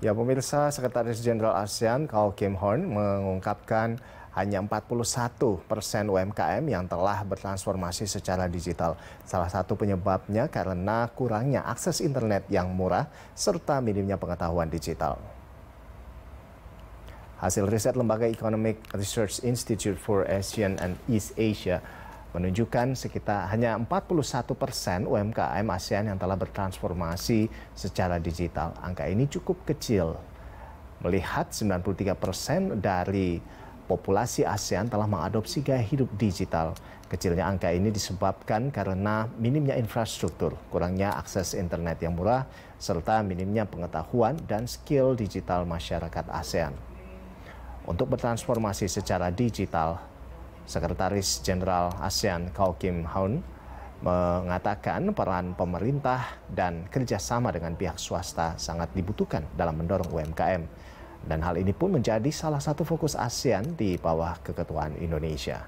Ya pemirsa, Sekretaris Jenderal ASEAN Kao Kim Horn mengungkapkan hanya 41 persen UMKM yang telah bertransformasi secara digital. Salah satu penyebabnya karena kurangnya akses internet yang murah serta minimnya pengetahuan digital. Hasil riset Lembaga Economic Research Institute for Asian and East Asia menunjukkan sekitar hanya 41 persen UMKM ASEAN yang telah bertransformasi secara digital. Angka ini cukup kecil, melihat 93 persen dari populasi ASEAN telah mengadopsi gaya hidup digital. Kecilnya angka ini disebabkan karena minimnya infrastruktur, kurangnya akses internet yang murah, serta minimnya pengetahuan dan skill digital masyarakat ASEAN. Untuk bertransformasi secara digital, Sekretaris Jenderal ASEAN Kau Kim Haun mengatakan peran pemerintah dan kerjasama dengan pihak swasta sangat dibutuhkan dalam mendorong UMKM. Dan hal ini pun menjadi salah satu fokus ASEAN di bawah keketuaan Indonesia.